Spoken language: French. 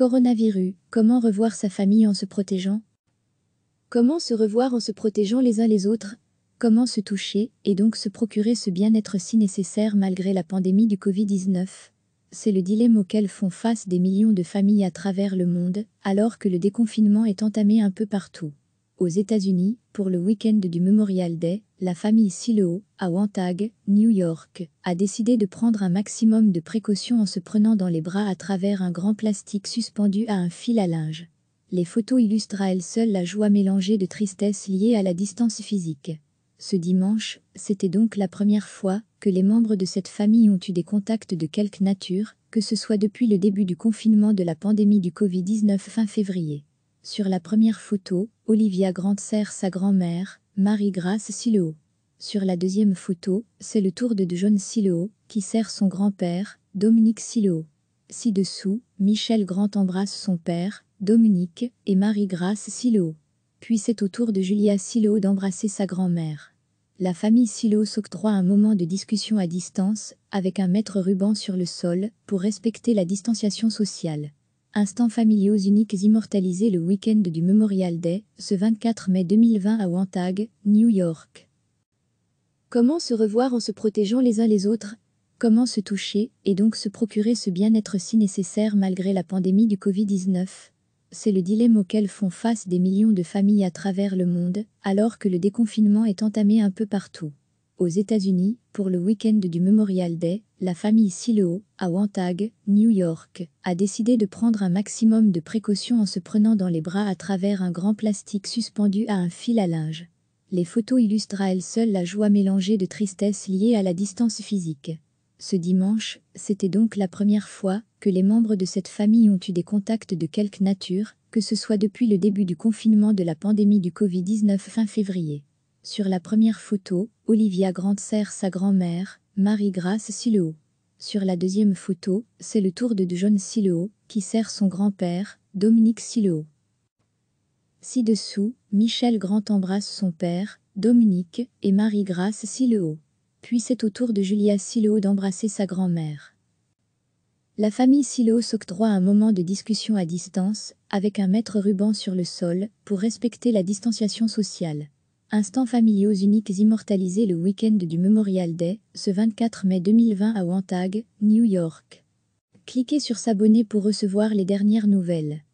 Coronavirus, comment revoir sa famille en se protégeant Comment se revoir en se protégeant les uns les autres Comment se toucher et donc se procurer ce bien-être si nécessaire malgré la pandémie du Covid-19 C'est le dilemme auquel font face des millions de familles à travers le monde, alors que le déconfinement est entamé un peu partout aux États-Unis, pour le week-end du Memorial Day, la famille Silo, à Wantagh, New York, a décidé de prendre un maximum de précautions en se prenant dans les bras à travers un grand plastique suspendu à un fil à linge. Les photos illustrent à elles seules la joie mélangée de tristesse liée à la distance physique. Ce dimanche, c'était donc la première fois que les membres de cette famille ont eu des contacts de quelque nature, que ce soit depuis le début du confinement de la pandémie du Covid-19 fin février. Sur la première photo, Olivia Grant sert sa grand-mère, Marie-Grace Silo. Sur la deuxième photo, c'est le tour de John Silo, qui sert son grand-père, Dominique Silo. Ci-dessous, Michel Grant embrasse son père, Dominique, et Marie-Grace Silo. Puis c'est au tour de Julia Silo d'embrasser sa grand-mère. La famille Silo s'octroie un moment de discussion à distance, avec un mètre ruban sur le sol, pour respecter la distanciation sociale. Instants familiaux uniques immortalisés le week-end du Memorial Day, ce 24 mai 2020 à Wantagh, New York. Comment se revoir en se protégeant les uns les autres Comment se toucher et donc se procurer ce bien-être si nécessaire malgré la pandémie du Covid-19 C'est le dilemme auquel font face des millions de familles à travers le monde, alors que le déconfinement est entamé un peu partout aux États-Unis, pour le week-end du Memorial Day, la famille Silo à Wantagh, New York, a décidé de prendre un maximum de précautions en se prenant dans les bras à travers un grand plastique suspendu à un fil à linge. Les photos illustrent à elles seules la joie mélangée de tristesse liée à la distance physique. Ce dimanche, c'était donc la première fois que les membres de cette famille ont eu des contacts de quelque nature, que ce soit depuis le début du confinement de la pandémie du Covid-19 fin février. Sur la première photo, Olivia Grant sert sa grand-mère, Marie-Grace Sileau. Sur la deuxième photo, c'est le tour de John Sileau, qui sert son grand-père, Dominique Sileau. Ci-dessous, Michel Grant embrasse son père, Dominique, et Marie-Grace Sileau. Puis c'est au tour de Julia Sileau d'embrasser sa grand-mère. La famille Sileau s'octroie un moment de discussion à distance, avec un mètre ruban sur le sol, pour respecter la distanciation sociale. Instants familiaux uniques immortalisés le week-end du Memorial Day, ce 24 mai 2020 à Wantag, New York. Cliquez sur s'abonner pour recevoir les dernières nouvelles.